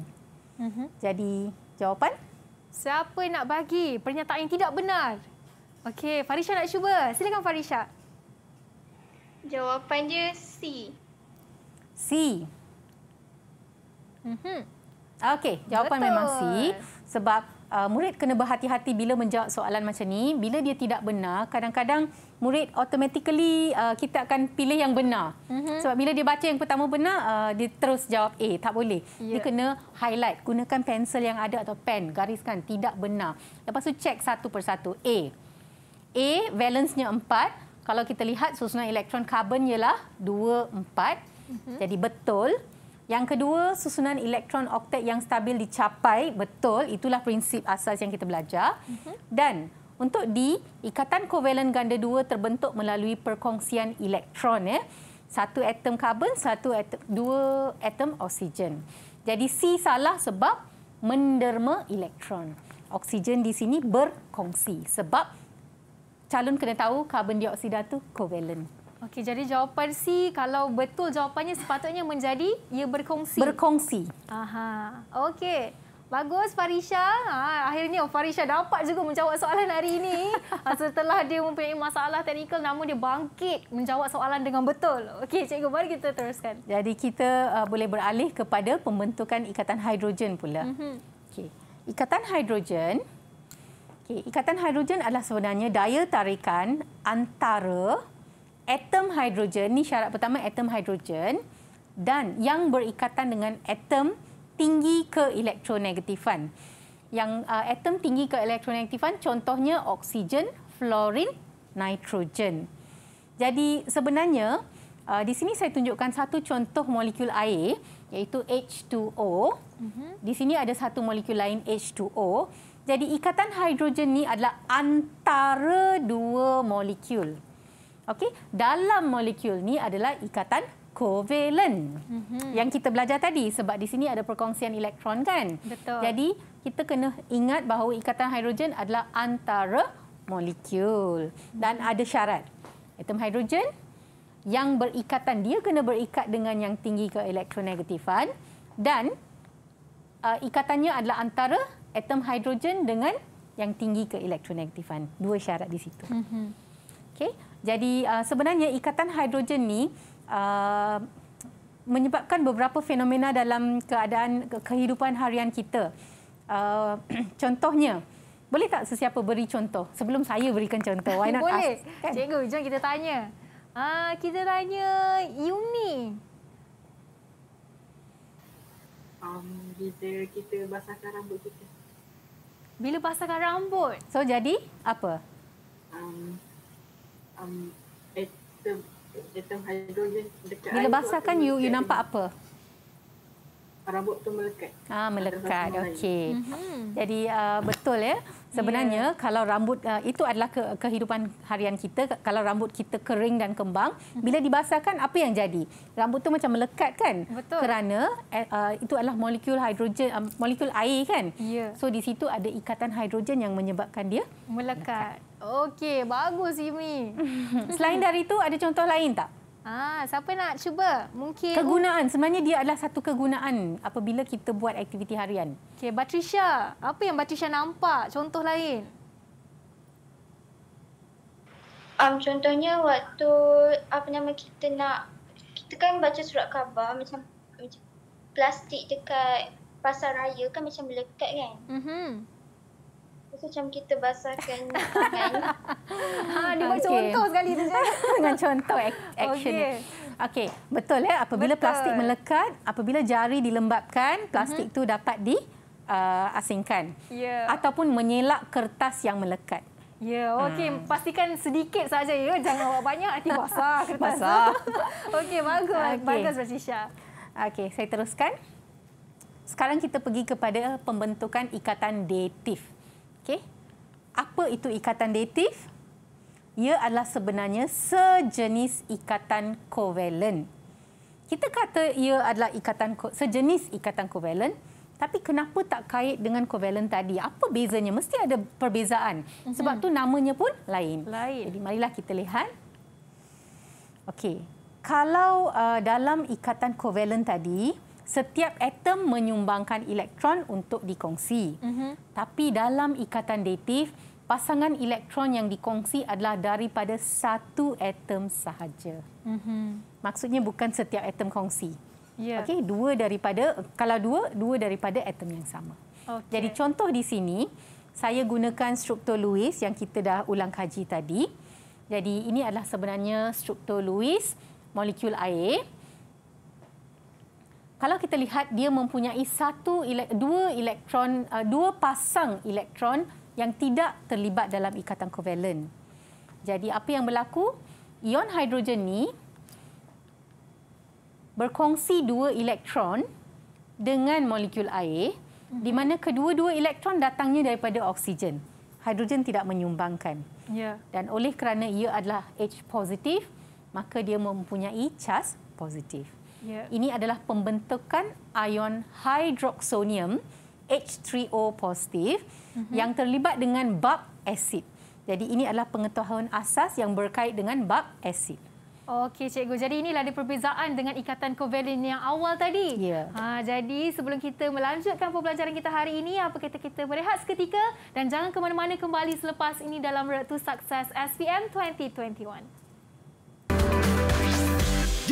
Mm-hmm. Jadi jawapan? Siapa nak bagi pernyataan yang tidak benar? Okey, Farisha nak cuba. Silakan Farisha. Jawapan dia C. C. Mhm. Okey, jawapan Betul. memang C sebab uh, murid kena berhati-hati bila menjawab soalan macam ni. Bila dia tidak benar, kadang-kadang murid automatically uh, kita akan pilih yang benar. Mm-hmm. Sebab bila dia baca yang pertama benar, uh, dia terus jawab A. Eh, tak boleh. Yeah. Dia ya. kena highlight. Gunakan pensel yang ada atau pen. Gariskan. Tidak benar. Lepas tu cek satu persatu. A. A, valence-nya 4. Kalau kita lihat susunan elektron karbon ialah 2, 4. Mm-hmm. Jadi betul. Yang kedua, susunan elektron oktet yang stabil dicapai betul. Itulah prinsip asas yang kita belajar. Mm-hmm. Dan untuk D, ikatan kovalen ganda dua terbentuk melalui perkongsian elektron. Eh. Satu atom karbon, satu atom, dua atom oksigen. Jadi C salah sebab menderma elektron. Oksigen di sini berkongsi sebab calon kena tahu karbon dioksida tu kovalen. Okey, jadi jawapan C kalau betul jawapannya sepatutnya menjadi ia berkongsi. Berkongsi. Aha. Okey. Bagus Farisha. Ha, akhirnya Farisha dapat juga menjawab soalan hari ini. Ha, setelah dia mempunyai masalah teknikal namun dia bangkit menjawab soalan dengan betul. Okey, cikgu mari kita teruskan. Jadi kita uh, boleh beralih kepada pembentukan ikatan hidrogen pula. Mm -hmm. Okey. Ikatan hidrogen Okey, ikatan hidrogen adalah sebenarnya daya tarikan antara atom hidrogen ni syarat pertama atom hidrogen dan yang berikatan dengan atom tinggi ke elektronegatifan. Yang uh, atom tinggi ke elektronegatifan contohnya oksigen, fluorin, nitrogen. Jadi sebenarnya uh, di sini saya tunjukkan satu contoh molekul air iaitu H2O. Mhm. Di sini ada satu molekul lain H2O. Jadi ikatan hidrogen ni adalah antara dua molekul. Okey, dalam molekul ni adalah ikatan kovalen Mm -hmm. Yang kita belajar tadi sebab di sini ada perkongsian elektron kan? Betul. Jadi kita kena ingat bahawa ikatan hidrogen adalah antara molekul mm -hmm. dan ada syarat. Atom hidrogen yang berikatan dia kena berikat dengan yang tinggi ke elektronegatifan dan uh, ikatannya adalah antara atom hidrogen dengan yang tinggi ke elektronegatifan. Dua syarat di situ. Mm -hmm. Okey. Jadi uh, sebenarnya ikatan hidrogen ni uh, menyebabkan beberapa fenomena dalam keadaan kehidupan harian kita. Uh, contohnya, boleh tak sesiapa beri contoh? Sebelum saya berikan contoh, why not boleh. ask? Kan? Boleh. Cikgu, jom kita tanya. uh, kita tanya Yumi. Um, bila kita basahkan rambut kita. Bila basahkan rambut? So, jadi apa? Um, um, atom atom hidrogen dekat bila basahkan you you nampak apa rambut tu melekat. Ah melekat. Okey. Mm-hmm. Jadi uh, betul ya. Sebenarnya yeah. kalau rambut uh, itu adalah ke- kehidupan harian kita, kalau rambut kita kering dan kembang, mm-hmm. bila dibasahkan apa yang jadi? Rambut tu macam melekat kan? Betul. Kerana uh, itu adalah molekul hidrogen uh, molekul air kan? Yeah. So di situ ada ikatan hidrogen yang menyebabkan dia melekat. melekat. Okey, bagus Imi. Selain dari itu, ada contoh lain tak? Ah, siapa nak cuba? Mungkin kegunaan sebenarnya dia adalah satu kegunaan apabila kita buat aktiviti harian. Okey, Patricia, apa yang Patricia nampak contoh lain? Um, contohnya waktu apa nama kita nak kita kan baca surat khabar macam, macam plastik dekat pasar raya kan macam melekat kan. Mhm. Mm itu macam kita basahkan tangan. Ha, dia okay. buat contoh sekali tu saja. Dengan contoh action. Okay. Okey, betul ya eh? apabila betul. plastik melekat, apabila jari dilembapkan, plastik itu mhm. mm -hmm. dapat di uh, asingkan. Ya. Yeah. Ataupun menyelak kertas yang melekat. Ya, yeah, okey, hmm. pastikan sedikit saja ya, jangan awak banyak nanti basah kertas. Basah. okey, bagus. Okay. Bagus Rasisha. Okey, saya teruskan. Sekarang kita pergi kepada pembentukan ikatan datif. Okey. Apa itu ikatan datif? Ia adalah sebenarnya sejenis ikatan kovalen. Kita kata ia adalah ikatan sejenis ikatan kovalen, tapi kenapa tak kait dengan kovalen tadi? Apa bezanya? Mesti ada perbezaan. Mhm. Sebab tu namanya pun lain. lain. Jadi marilah kita lihat. Okey. Kalau uh, dalam ikatan kovalen tadi, setiap atom menyumbangkan elektron untuk dikongsi. Mm-hmm. Tapi dalam ikatan datif, pasangan elektron yang dikongsi adalah daripada satu atom sahaja. Mm-hmm. Maksudnya bukan setiap atom kongsi. Yeah. Okey, dua daripada kalau dua, dua daripada atom yang sama. Okay. Jadi contoh di sini saya gunakan struktur Lewis yang kita dah ulang kaji tadi. Jadi ini adalah sebenarnya struktur Lewis molekul air kalau kita lihat dia mempunyai satu dua elektron uh, dua pasang elektron yang tidak terlibat dalam ikatan kovalen. Jadi apa yang berlaku? Ion hidrogen ni berkongsi dua elektron dengan molekul air mhm. di mana kedua-dua elektron datangnya daripada oksigen. Hidrogen tidak menyumbangkan. Ya. Dan oleh kerana ia adalah H positif, maka dia mempunyai cas positif. Yeah. Ini adalah pembentukan ion hidroksonium H3O positif mm-hmm. yang terlibat dengan bab asid. Jadi ini adalah pengetahuan asas yang berkait dengan bab asid. Okey cikgu. Jadi inilah ada perbezaan dengan ikatan kovalen yang awal tadi. Yeah. Ha jadi sebelum kita melanjutkan pembelajaran kita hari ini apa kata kita berehat seketika dan jangan ke mana-mana kembali selepas ini dalam Road to Success SPM 2021.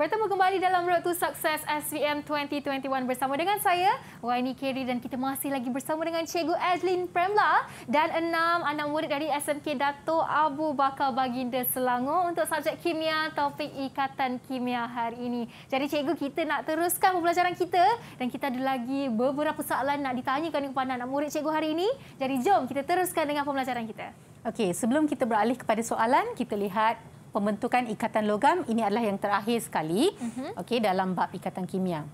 Bertemu kembali dalam Road to Success SVM 2021 bersama dengan saya, Waini Keri dan kita masih lagi bersama dengan Cikgu Azlin Premla dan enam anak murid dari SMK Dato Abu Bakar Baginda Selangor untuk subjek kimia topik ikatan kimia hari ini. Jadi cikgu kita nak teruskan pembelajaran kita dan kita ada lagi beberapa soalan nak ditanyakan kepada anak murid cikgu hari ini. Jadi jom kita teruskan dengan pembelajaran kita. Okey, sebelum kita beralih kepada soalan, kita lihat pembentukan ikatan logam ini adalah yang terakhir sekali mm-hmm. okey dalam bab ikatan kimia.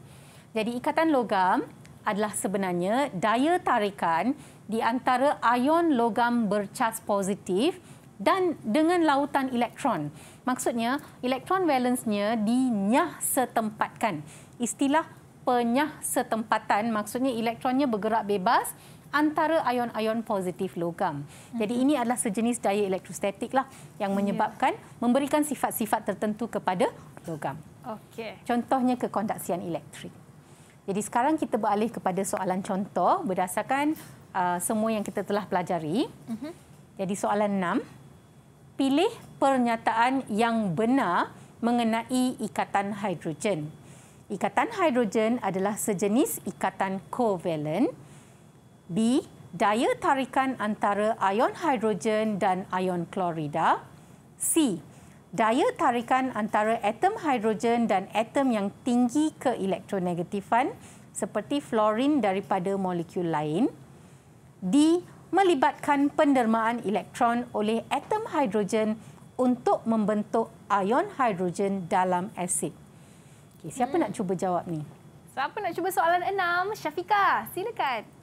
Jadi ikatan logam adalah sebenarnya daya tarikan di antara ion logam bercas positif dan dengan lautan elektron. Maksudnya elektron valensnya dinyah setempatkan. Istilah penyah setempatan maksudnya elektronnya bergerak bebas antara ion-ion positif logam. Jadi mhm. ini adalah sejenis daya elektrostatik lah yang ya. menyebabkan memberikan sifat-sifat tertentu kepada logam. Okey. Contohnya kekondaksian elektrik. Jadi sekarang kita beralih kepada soalan contoh berdasarkan uh, semua yang kita telah pelajari. Mhm. Jadi soalan enam. Pilih pernyataan yang benar mengenai ikatan hidrogen. Ikatan hidrogen adalah sejenis ikatan kovalen. Uh-huh. B. Daya tarikan antara ion hidrogen dan ion klorida. C. Daya tarikan antara atom hidrogen dan atom yang tinggi keelektronegatifan seperti fluorin daripada molekul lain. D. Melibatkan pendermaan elektron oleh atom hidrogen untuk membentuk ion hidrogen dalam asid. Okay, siapa hmm. nak cuba jawab ni? Siapa nak cuba soalan enam? Syafiqah, silakan.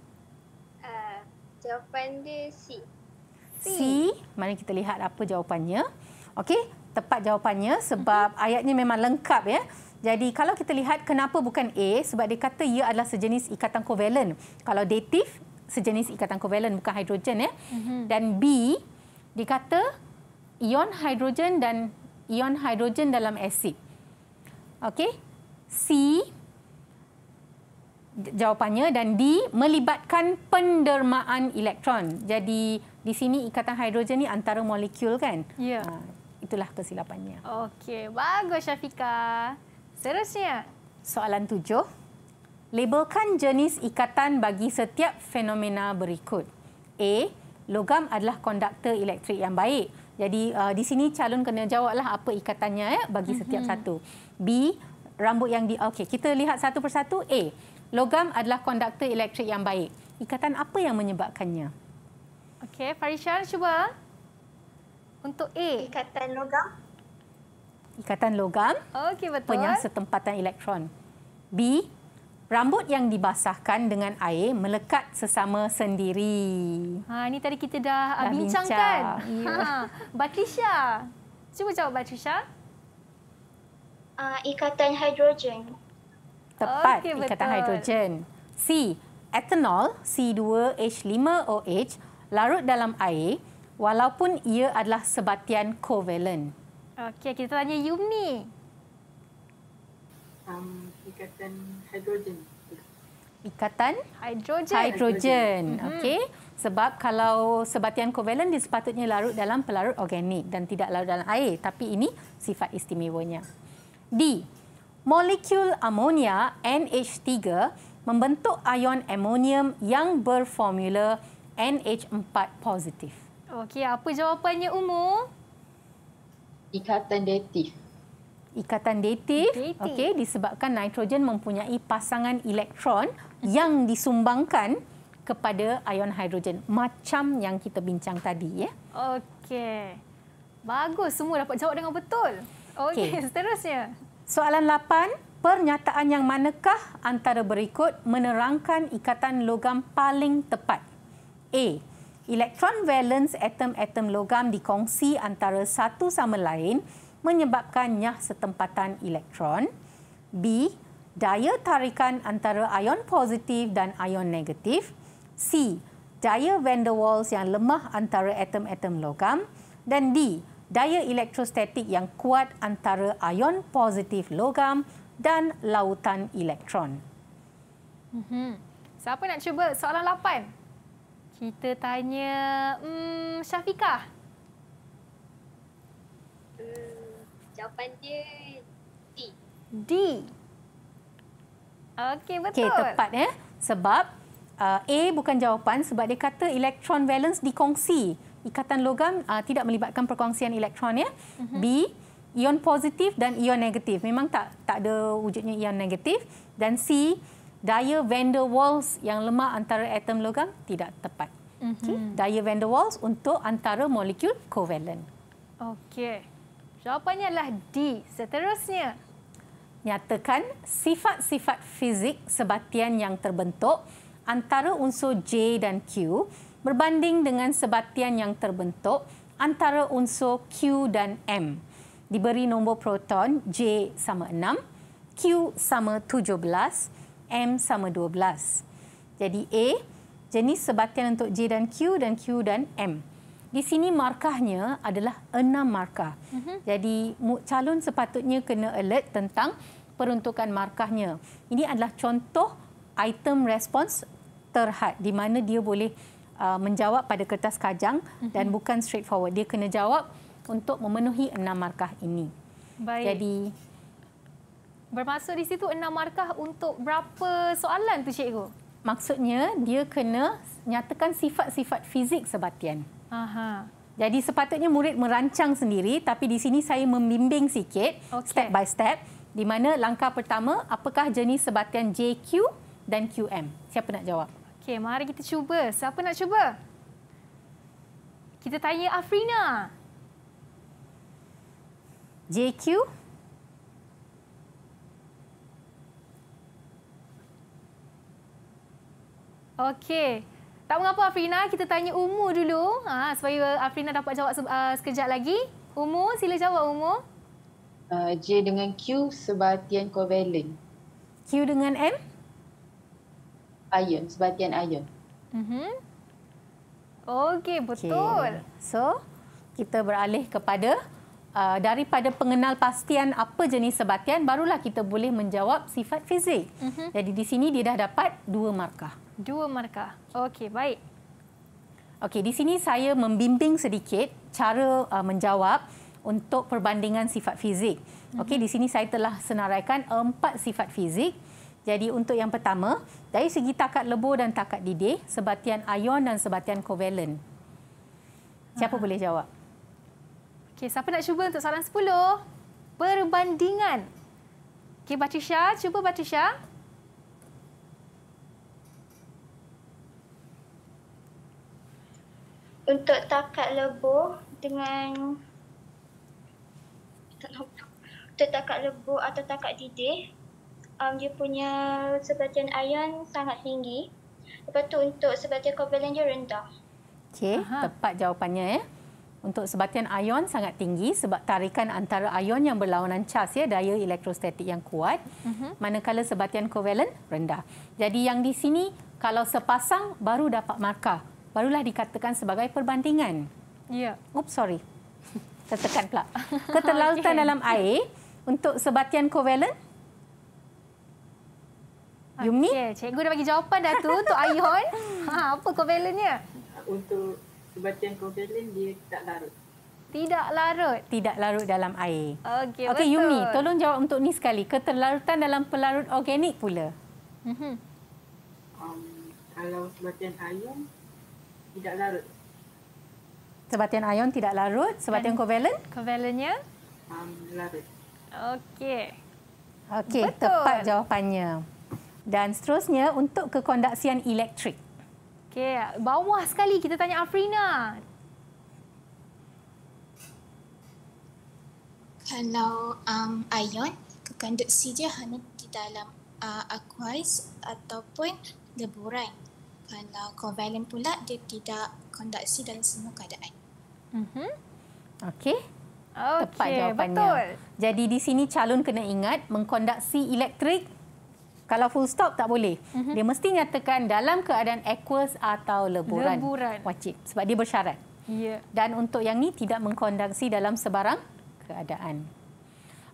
Jawapan dia C. C. Mari kita lihat apa jawapannya. Okey, tepat jawapannya sebab uh-huh. ayatnya memang lengkap ya. Jadi kalau kita lihat kenapa bukan A sebab dia kata ia adalah sejenis ikatan kovalen. Kalau datif sejenis ikatan kovalen bukan hidrogen ya. Uh-huh. Dan B dikata ion hidrogen dan ion hidrogen dalam asid. Okey. C jawapannya dan D melibatkan pendermaan elektron. Jadi di sini ikatan hidrogen ni antara molekul kan? Ya. Yeah. Ha, itulah kesilapannya. Okey, bagus Syafika. Seterusnya, soalan tujuh. Labelkan jenis ikatan bagi setiap fenomena berikut. A. Logam adalah konduktor elektrik yang baik. Jadi uh, di sini calon kena jawablah apa ikatannya ya bagi setiap mm-hmm. satu. B. Rambut yang di Okey, kita lihat satu persatu. A logam adalah konduktor elektrik yang baik. Ikatan apa yang menyebabkannya? Okey, Farishar cuba. Untuk A. Ikatan logam. Ikatan logam. Okey, betul. Penyang setempatan elektron. B. Rambut yang dibasahkan dengan air melekat sesama sendiri. Ha, ini tadi kita dah, dah bincangkan. Bincang. Ya. Ha, Batrisha. Cuba jawab Batrisha. Uh, ikatan hidrogen. Tepat okay, ikatan betul. hidrogen. C. Etanol C2H5OH larut dalam air walaupun ia adalah sebatian kovalen. Okey, kita tanya Yumi. Um, ikatan hidrogen. Ikatan hidrogen. hidrogen. Mhm. Okey. Sebab kalau sebatian kovalen dia sepatutnya larut dalam pelarut organik dan tidak larut dalam air. Tapi ini sifat istimewanya. D molekul amonia NH3 membentuk ion amonium yang berformula NH4 positif. Okey, apa jawapannya Umu? Ikatan datif. Ikatan datif. Okey, disebabkan nitrogen mempunyai pasangan elektron yang disumbangkan kepada ion hidrogen macam yang kita bincang tadi ya. Okey. Bagus semua dapat jawab dengan betul. Okey, okay. seterusnya. Soalan 8, pernyataan yang manakah antara berikut menerangkan ikatan logam paling tepat? A. Elektron valence atom-atom logam dikongsi antara satu sama lain menyebabkan nyah setempatan elektron. B. Daya tarikan antara ion positif dan ion negatif. C. Daya van der Waals yang lemah antara atom-atom logam. Dan D daya elektrostatik yang kuat antara ion positif logam dan lautan elektron. Mm-hmm. Siapa nak cuba soalan lapan? Kita tanya hmm, Syafiqah. Hmm, jawapan dia D. D. Okey, betul. Okey, tepat. Eh? Sebab uh, A bukan jawapan sebab dia kata elektron valence dikongsi ikatan logam uh, tidak melibatkan perkongsian elektron ya. Mm-hmm. B ion positif dan ion negatif. Memang tak tak ada wujudnya ion negatif dan C daya van der Waals yang lemah antara atom logam tidak tepat. Mhm. Okay. Daya van der Waals untuk antara molekul covalent. Okey. Jawapannya adalah D. Seterusnya. Nyatakan sifat-sifat fizik sebatian yang terbentuk antara unsur J dan Q berbanding dengan sebatian yang terbentuk antara unsur Q dan M. Diberi nombor proton J sama 6, Q sama 17, M sama 12. Jadi A, jenis sebatian untuk J dan Q dan Q dan M. Di sini markahnya adalah enam markah. Uh-huh. Jadi calon sepatutnya kena alert tentang peruntukan markahnya. Ini adalah contoh item respons terhad di mana dia boleh uh, menjawab pada kertas kajang mm-hmm. dan bukan straightforward. Dia kena jawab untuk memenuhi enam markah ini. Baik. Jadi bermaksud di situ enam markah untuk berapa soalan tu cikgu? Maksudnya dia kena nyatakan sifat-sifat fizik sebatian. Aha. Jadi sepatutnya murid merancang sendiri tapi di sini saya membimbing sikit okay. step by step di mana langkah pertama apakah jenis sebatian JQ dan QM? Siapa nak jawab? Okey, mari kita cuba. Siapa nak cuba? Kita tanya Afrina. JQ. Okey. Tak mengapa Afrina, kita tanya Umu dulu. Ha, supaya Afrina dapat jawab se- uh, sekejap lagi. Umu, sila jawab Umu. Uh, J dengan Q sebatian covalent. Q dengan M? iron, sebatian iron. Mm-hmm. Okey, betul. Okay. So, kita beralih kepada uh, daripada pengenal pastian apa jenis sebatian, barulah kita boleh menjawab sifat fizik. Mm-hmm. Jadi di sini dia dah dapat dua markah. Dua markah. Okey, baik. Okey, di sini saya membimbing sedikit cara uh, menjawab untuk perbandingan sifat fizik. Okey, mm-hmm. di sini saya telah senaraikan empat sifat fizik. mm jadi untuk yang pertama, dari segi takat lebur dan takat didih, sebatian ion dan sebatian kovalen. Siapa ha. boleh jawab? Okey, siapa nak cuba untuk soalan 10? Perbandingan. Okey, Patricia, cuba Patricia. Untuk takat lebur dengan untuk takat lebur atau takat didih, um, dia punya sebatian iron sangat tinggi. Lepas tu untuk sebatian covalent dia rendah. Okey, tepat jawapannya ya. Untuk sebatian ion sangat tinggi sebab tarikan antara ion yang berlawanan cas ya daya elektrostatik yang kuat uh-huh. manakala sebatian kovalen rendah. Jadi yang di sini kalau sepasang baru dapat markah. Barulah dikatakan sebagai perbandingan. Ya. Yeah. Oops, sorry. Tertekan pula. Keterlarutan okay. dalam air untuk sebatian kovalen. Yumi? Okay. Cikgu dah bagi jawapan dah tu untuk Ayon. Ha, apa covalentnya? Untuk sebatian covalent, dia tak larut. Tidak larut? Tidak larut dalam air. Okey, okay, Yumi, tolong jawab untuk ni sekali. Keterlarutan dalam pelarut organik pula. Mm -hmm. um, kalau sebatian ayon, tidak larut. Sebatian ayon tidak larut. Sebatian kovalen, kovalennya Um, larut. Okey. Okey, tepat jawapannya. Dan seterusnya untuk kekondaksian elektrik. Okey, bawah sekali kita tanya Afrina. Kalau um, ion, kekondaksi dia hanya di dalam uh, aquas ataupun leburan. Kalau kovalen pula, dia tidak konduksi dalam semua keadaan. Mm-hmm. Okey. Okay, Betul. Jadi di sini calon kena ingat mengkonduksi elektrik kalau full stop tak boleh. Mm-hmm. Dia mesti nyatakan dalam keadaan aqueous atau leburan. leburan. Wajib sebab dia bersyarat. Yeah. Dan untuk yang ni tidak mengkondaksi dalam sebarang keadaan.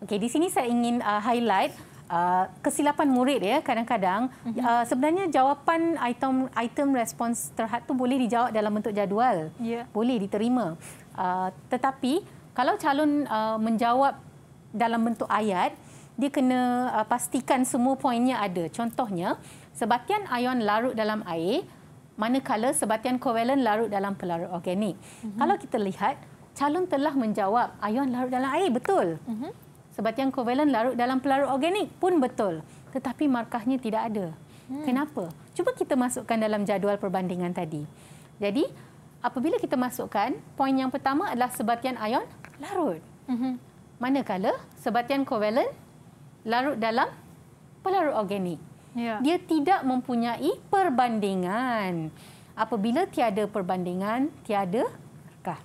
Okey, di sini saya ingin uh, highlight Uh, kesilapan murid ya kadang-kadang uh-huh. uh, sebenarnya jawapan item item respons terhad tu boleh dijawab dalam bentuk jadual yeah. boleh diterima uh, tetapi kalau calon uh, menjawab dalam bentuk ayat uh dia kena uh, pastikan semua poinnya ada. Contohnya, sebatian ion larut dalam air, manakala sebatian kovalen larut dalam pelarut organik. Mm-hmm. Kalau kita lihat, calon telah menjawab ion larut dalam air, betul. Mm-hmm. Sebatian kovalen larut dalam pelarut organik pun betul. Tetapi markahnya tidak ada. Mm. Kenapa? Cuba kita masukkan dalam jadual perbandingan tadi. Jadi, apabila kita masukkan, poin yang pertama adalah sebatian ion larut. Mm-hmm. Manakala sebatian kovalen larut dalam pelarut organik. Ya. Dia tidak mempunyai perbandingan. Apabila tiada perbandingan, tiada rekah.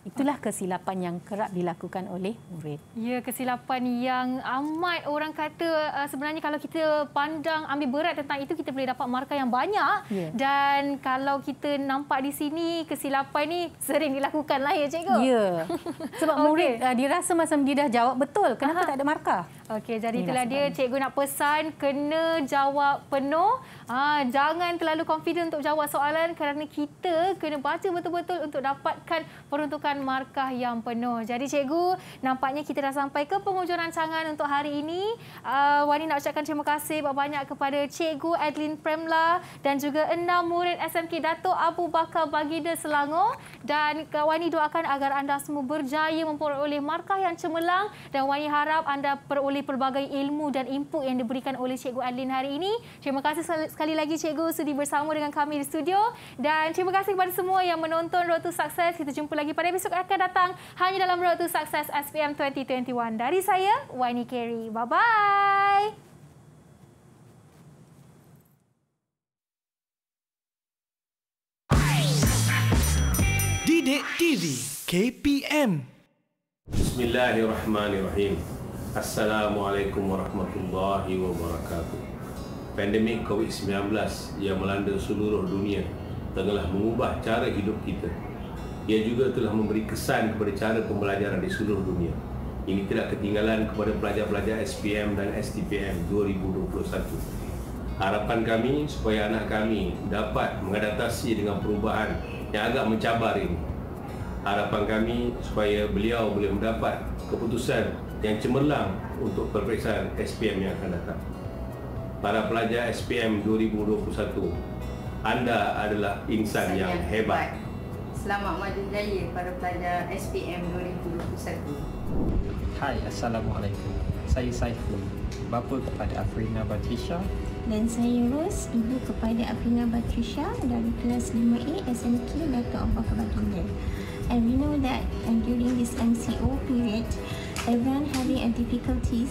Itulah kesilapan yang kerap dilakukan oleh murid. Ya, kesilapan yang amat orang kata uh, sebenarnya kalau kita pandang ambil berat tentang itu, kita boleh dapat markah yang banyak. Ya. Dan kalau kita nampak di sini, kesilapan ini sering dilakukan lah ya, cikgu. Ya, sebab murid okay. Uh, dia rasa macam dia dah jawab betul. Kenapa Aha. tak ada markah? Okey, jadi Inilah itulah sebabnya. dia cikgu nak pesan kena jawab penuh. Ha, jangan terlalu confident untuk jawab soalan kerana kita kena baca betul-betul untuk dapatkan peruntukan markah yang penuh. Jadi cikgu, nampaknya kita dah sampai ke penghujung rancangan untuk hari ini. Uh, Wani nak ucapkan terima kasih banyak-banyak kepada cikgu Adeline Premla dan juga enam murid SMK Dato' Abu Bakar Bagida Selangor. Dan Wani doakan agar anda semua berjaya memperoleh markah yang cemerlang dan Wani harap anda peroleh oleh pelbagai ilmu dan input yang diberikan oleh Cikgu Adlin hari ini. Terima kasih sekali lagi Cikgu sudi bersama dengan kami di studio. Dan terima kasih kepada semua yang menonton Road to Success. Kita jumpa lagi pada episod akan datang hanya dalam Road to Success SPM 2021. Dari saya, Wani Carey. Bye-bye. Didik TV KPM Bismillahirrahmanirrahim. Assalamualaikum warahmatullahi wabarakatuh. Pandemik COVID-19 yang melanda seluruh dunia telah mengubah cara hidup kita. Ia juga telah memberi kesan kepada cara pembelajaran di seluruh dunia. Ini tidak ketinggalan kepada pelajar-pelajar SPM dan STPM 2021. Harapan kami supaya anak kami dapat mengadaptasi dengan perubahan yang agak mencabar ini. Harapan kami supaya beliau boleh mendapat keputusan yang cemerlang untuk peperiksaan SPM yang akan datang. Para pelajar SPM 2021, anda adalah insan Saya yang hebat. Selamat maju jaya para pelajar SPM 2021. Hai, Assalamualaikum. Saya Saiful, bapa kepada Afrina Batrisha dan saya Rose, ibu kepada Afrina Batrisha dari kelas 5A SMK Dato' Abah Kabadunya. And we know that uh, during this MCO period, everyone having a difficulties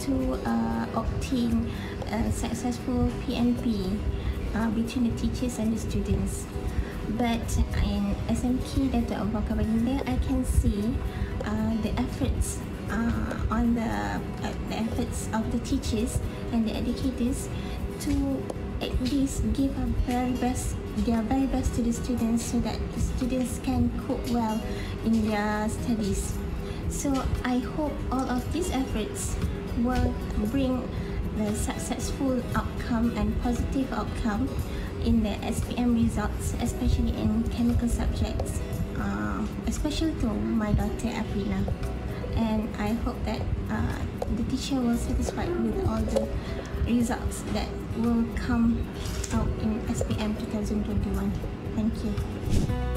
to uh, obtain a successful PNP uh, between the teachers and the students. But in SMK Data of Baka Baginda, I can see uh, the efforts uh, on the, uh, the efforts of the teachers and the educators to at least give our very best, their very best to the students so that the students can cope well in their studies. So I hope all of these efforts will bring the successful outcome and positive outcome in the SPM results, especially in chemical subjects, uh, especially to my daughter Aprila. And I hope that uh, the teacher will satisfied with all the results that will come out in SPM 2021. Thank you.